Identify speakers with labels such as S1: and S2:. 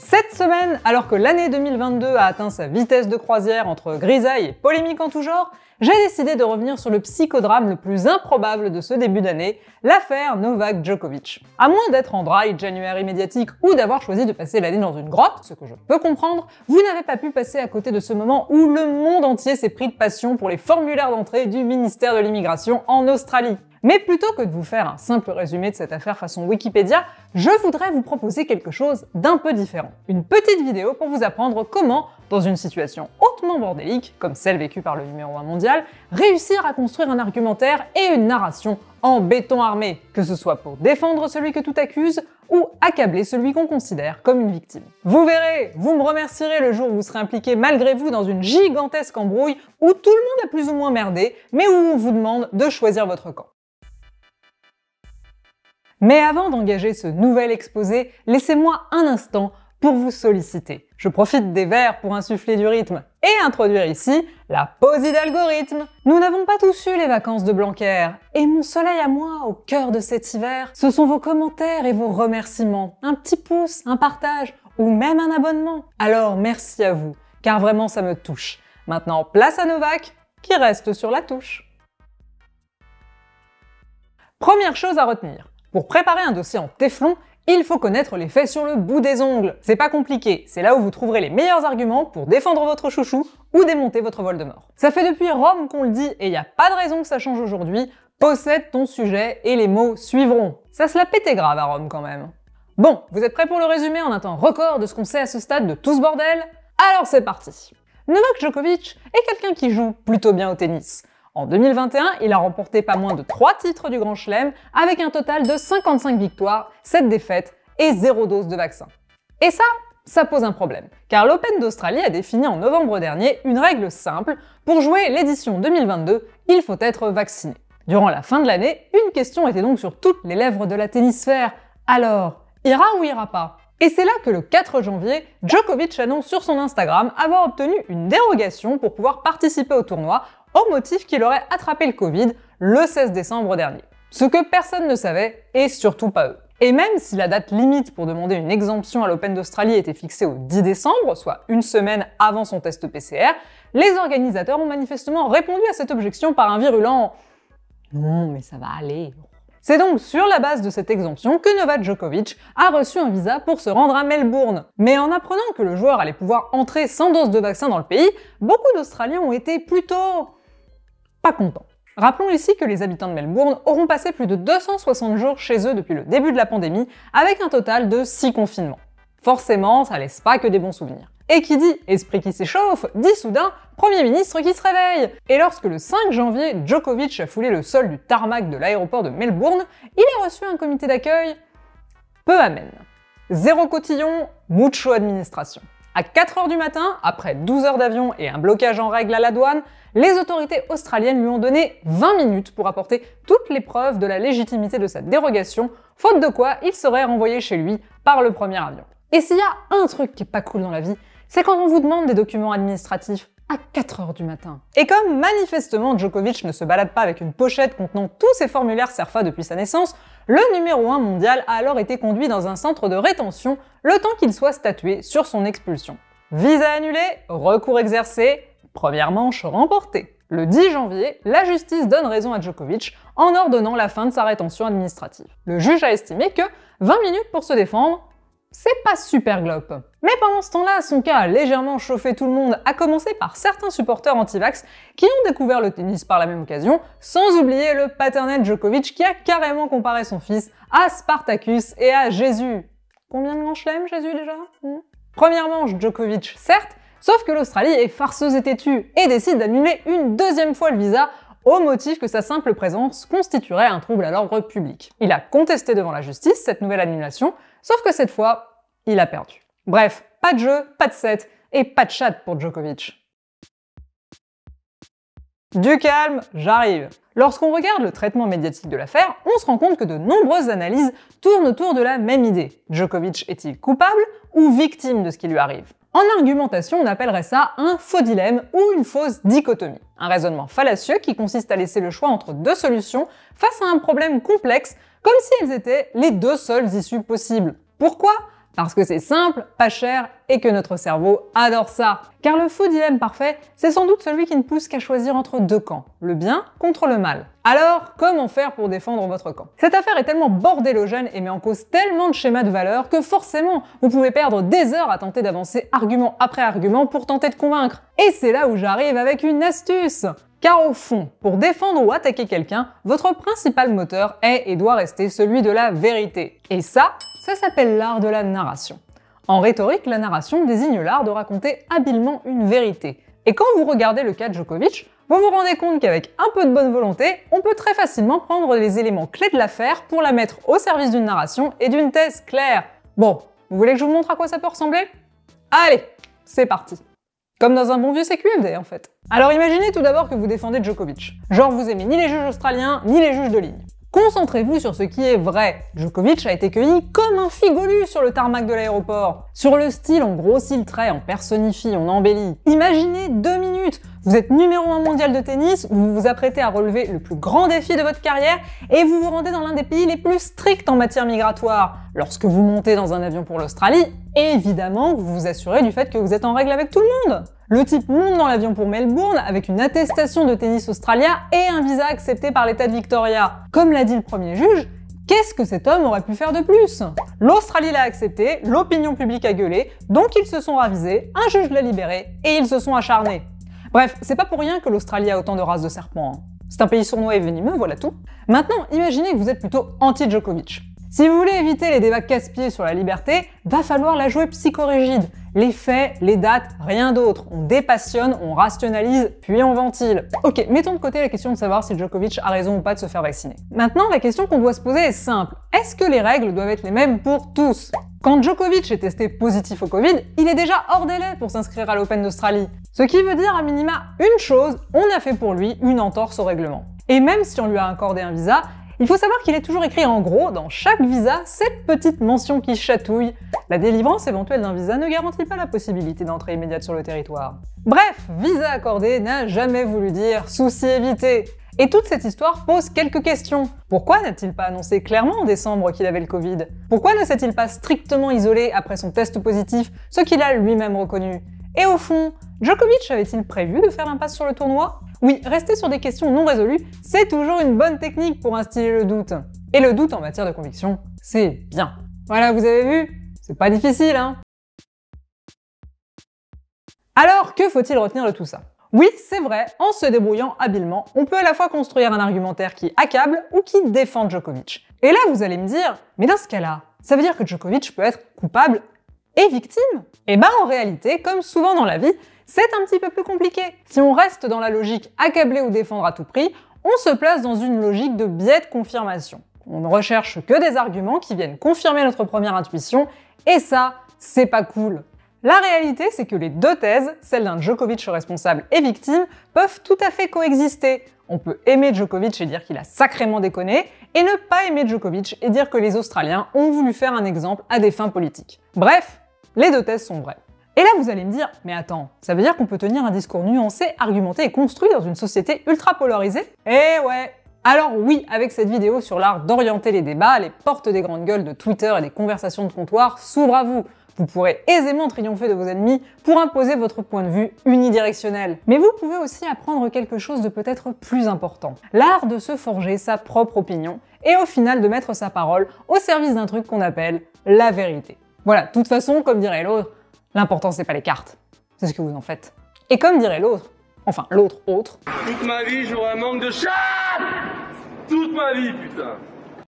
S1: Cette semaine, alors que l'année 2022 a atteint sa vitesse de croisière entre grisaille et polémique en tout genre, j'ai décidé de revenir sur le psychodrame le plus improbable de ce début d'année, l'affaire Novak Djokovic. À moins d'être en dry January médiatique ou d'avoir choisi de passer l'année dans une grotte, ce que je peux comprendre, vous n'avez pas pu passer à côté de ce moment où le monde entier s'est pris de passion pour les formulaires d'entrée du ministère de l'immigration en Australie. Mais plutôt que de vous faire un simple résumé de cette affaire façon Wikipédia, je voudrais vous proposer quelque chose d'un peu différent. Une petite vidéo pour vous apprendre comment, dans une situation hautement bordélique, comme celle vécue par le numéro 1 mondial, réussir à construire un argumentaire et une narration en béton armé, que ce soit pour défendre celui que tout accuse ou accabler celui qu'on considère comme une victime. Vous verrez, vous me remercierez le jour où vous serez impliqué malgré vous dans une gigantesque embrouille où tout le monde a plus ou moins merdé, mais où on vous demande de choisir votre camp. Mais avant d'engager ce nouvel exposé, laissez-moi un instant pour vous solliciter. Je profite des vers pour insuffler du rythme et introduire ici la pause d'algorithme. Nous n'avons pas tous eu les vacances de Blanquer, et mon soleil à moi, au cœur de cet hiver, ce sont vos commentaires et vos remerciements, un petit pouce, un partage, ou même un abonnement. Alors merci à vous, car vraiment ça me touche. Maintenant, place à Novak, qui reste sur la touche. Première chose à retenir, pour préparer un dossier en Teflon, il faut connaître les faits sur le bout des ongles. C'est pas compliqué, c'est là où vous trouverez les meilleurs arguments pour défendre votre chouchou ou démonter votre vol de mort. Ça fait depuis Rome qu'on le dit et il n'y a pas de raison que ça change aujourd'hui. Possède ton sujet et les mots suivront. Ça se la pétait grave à Rome quand même. Bon, vous êtes prêts pour le résumé en un temps record de ce qu'on sait à ce stade de tout ce bordel Alors c'est parti Novak Djokovic est quelqu'un qui joue plutôt bien au tennis. En 2021, il a remporté pas moins de 3 titres du Grand Chelem avec un total de 55 victoires, 7 défaites et 0 dose de vaccin. Et ça, ça pose un problème, car l'Open d'Australie a défini en novembre dernier une règle simple, pour jouer l'édition 2022, il faut être vacciné. Durant la fin de l'année, une question était donc sur toutes les lèvres de la tennisphère. Alors, ira ou ira pas Et c'est là que le 4 janvier, Djokovic annonce sur son Instagram avoir obtenu une dérogation pour pouvoir participer au tournoi au motif qu'il aurait attrapé le Covid le 16 décembre dernier. Ce que personne ne savait, et surtout pas eux. Et même si la date limite pour demander une exemption à l'Open d'Australie était fixée au 10 décembre, soit une semaine avant son test PCR, les organisateurs ont manifestement répondu à cette objection par un virulent « Non, mais ça va aller ». C'est donc sur la base de cette exemption que Novak Djokovic a reçu un visa pour se rendre à Melbourne. Mais en apprenant que le joueur allait pouvoir entrer sans dose de vaccin dans le pays, beaucoup d'Australiens ont été plutôt pas Rappelons ici que les habitants de Melbourne auront passé plus de 260 jours chez eux depuis le début de la pandémie, avec un total de 6 confinements. Forcément, ça laisse pas que des bons souvenirs. Et qui dit esprit qui s'échauffe, dit soudain Premier ministre qui se réveille Et lorsque le 5 janvier, Djokovic a foulé le sol du tarmac de l'aéroport de Melbourne, il a reçu un comité d'accueil peu amène. Zéro cotillon, mucho administration. À 4 heures du matin, après 12 heures d'avion et un blocage en règle à la douane, les autorités australiennes lui ont donné 20 minutes pour apporter toutes les preuves de la légitimité de sa dérogation, faute de quoi il serait renvoyé chez lui par le premier avion. Et s'il y a un truc qui est pas cool dans la vie, c'est quand on vous demande des documents administratifs à 4 heures du matin. Et comme manifestement Djokovic ne se balade pas avec une pochette contenant tous ses formulaires SERFA depuis sa naissance, le numéro 1 mondial a alors été conduit dans un centre de rétention le temps qu'il soit statué sur son expulsion. Visa annulé, recours exercé, première manche remportée. Le 10 janvier, la justice donne raison à Djokovic en ordonnant la fin de sa rétention administrative. Le juge a estimé que 20 minutes pour se défendre, c'est pas super glop. Mais pendant ce temps-là, son cas a légèrement chauffé tout le monde, à commencer par certains supporters anti-vax qui ont découvert le tennis par la même occasion, sans oublier le paternel Djokovic qui a carrément comparé son fils à Spartacus et à Jésus. Combien de manches l'aime Jésus, déjà hmm Première manche, Djokovic, certes, sauf que l'Australie est farceuse et têtue et décide d'annuler une deuxième fois le visa au motif que sa simple présence constituerait un trouble à l'ordre public. Il a contesté devant la justice cette nouvelle annulation, Sauf que cette fois, il a perdu. Bref, pas de jeu, pas de set et pas de chat pour Djokovic. Du calme, j'arrive. Lorsqu'on regarde le traitement médiatique de l'affaire, on se rend compte que de nombreuses analyses tournent autour de la même idée. Djokovic est-il coupable ou victime de ce qui lui arrive en argumentation, on appellerait ça un faux dilemme ou une fausse dichotomie. Un raisonnement fallacieux qui consiste à laisser le choix entre deux solutions face à un problème complexe, comme si elles étaient les deux seules issues possibles. Pourquoi parce que c'est simple, pas cher et que notre cerveau adore ça. Car le faux dilemme parfait, c'est sans doute celui qui ne pousse qu'à choisir entre deux camps, le bien contre le mal. Alors, comment faire pour défendre votre camp Cette affaire est tellement bordélogène et met en cause tellement de schémas de valeur que forcément, vous pouvez perdre des heures à tenter d'avancer argument après argument pour tenter de convaincre. Et c'est là où j'arrive avec une astuce car au fond, pour défendre ou attaquer quelqu'un, votre principal moteur est et doit rester celui de la vérité. Et ça, ça s'appelle l'art de la narration. En rhétorique, la narration désigne l'art de raconter habilement une vérité. Et quand vous regardez le cas de Djokovic, vous vous rendez compte qu'avec un peu de bonne volonté, on peut très facilement prendre les éléments clés de l'affaire pour la mettre au service d'une narration et d'une thèse claire. Bon, vous voulez que je vous montre à quoi ça peut ressembler Allez, c'est parti comme dans un bon vieux CQFD en fait. Alors imaginez tout d'abord que vous défendez Djokovic. Genre vous aimez ni les juges australiens, ni les juges de ligne. Concentrez-vous sur ce qui est vrai. Djokovic a été cueilli comme un figolu sur le tarmac de l'aéroport. Sur le style, on grossit le trait, on personnifie, on embellit. Imaginez deux minutes vous êtes numéro 1 mondial de tennis, vous vous apprêtez à relever le plus grand défi de votre carrière et vous vous rendez dans l'un des pays les plus stricts en matière migratoire. Lorsque vous montez dans un avion pour l'Australie, évidemment, vous vous assurez du fait que vous êtes en règle avec tout le monde. Le type monte dans l'avion pour Melbourne avec une attestation de tennis Australia et un visa accepté par l'État de Victoria. Comme l'a dit le premier juge, Qu'est-ce que cet homme aurait pu faire de plus L'Australie l'a accepté, l'opinion publique a gueulé, donc ils se sont ravisés, un juge l'a libéré et ils se sont acharnés. Bref, c'est pas pour rien que l'Australie a autant de races de serpents. Hein. C'est un pays sournois et venimeux, voilà tout. Maintenant, imaginez que vous êtes plutôt anti-Djokovic. Si vous voulez éviter les débats casse-pieds sur la liberté, va falloir la jouer psychorigide. Les faits, les dates, rien d'autre. On dépassionne, on rationalise, puis on ventile. Ok, mettons de côté la question de savoir si Djokovic a raison ou pas de se faire vacciner. Maintenant, la question qu'on doit se poser est simple. Est-ce que les règles doivent être les mêmes pour tous Quand Djokovic est testé positif au Covid, il est déjà hors délai pour s'inscrire à l'Open d'Australie. Ce qui veut dire à minima une chose, on a fait pour lui une entorse au règlement. Et même si on lui a accordé un visa, il faut savoir qu'il est toujours écrit en gros dans chaque visa cette petite mention qui chatouille. La délivrance éventuelle d'un visa ne garantit pas la possibilité d'entrée immédiate sur le territoire. Bref, visa accordé n'a jamais voulu dire souci évité. Et toute cette histoire pose quelques questions. Pourquoi n'a-t-il pas annoncé clairement en décembre qu'il avait le Covid Pourquoi ne s'est-il pas strictement isolé après son test positif, ce qu'il a lui-même reconnu Et au fond, Djokovic avait-il prévu de faire l'impasse sur le tournoi oui, rester sur des questions non résolues, c'est toujours une bonne technique pour instiller le doute. Et le doute en matière de conviction, c'est bien. Voilà, vous avez vu C'est pas difficile, hein Alors, que faut-il retenir de tout ça oui, c'est vrai, en se débrouillant habilement, on peut à la fois construire un argumentaire qui accable ou qui défend Djokovic. Et là, vous allez me dire, mais dans ce cas-là, ça veut dire que Djokovic peut être coupable et victime Eh ben, en réalité, comme souvent dans la vie, c'est un petit peu plus compliqué. Si on reste dans la logique accabler ou défendre à tout prix, on se place dans une logique de biais de confirmation. On ne recherche que des arguments qui viennent confirmer notre première intuition, et ça, c'est pas cool. La réalité, c'est que les deux thèses, celle d'un Djokovic responsable et victime, peuvent tout à fait coexister. On peut aimer Djokovic et dire qu'il a sacrément déconné, et ne pas aimer Djokovic et dire que les Australiens ont voulu faire un exemple à des fins politiques. Bref, les deux thèses sont vraies. Et là, vous allez me dire, mais attends, ça veut dire qu'on peut tenir un discours nuancé, argumenté et construit dans une société ultra polarisée Eh ouais alors oui, avec cette vidéo sur l'art d'orienter les débats, les portes des grandes gueules de Twitter et des conversations de comptoir s'ouvrent à vous. Vous pourrez aisément triompher de vos ennemis pour imposer votre point de vue unidirectionnel. Mais vous pouvez aussi apprendre quelque chose de peut-être plus important. L'art de se forger sa propre opinion et au final de mettre sa parole au service d'un truc qu'on appelle la vérité. Voilà, de toute façon, comme dirait l'autre, L'important, c'est pas les cartes, c'est ce que vous en faites. Et comme dirait l'autre, enfin l'autre autre. Toute ma vie, j'aurai un manque de chat Toute ma vie, putain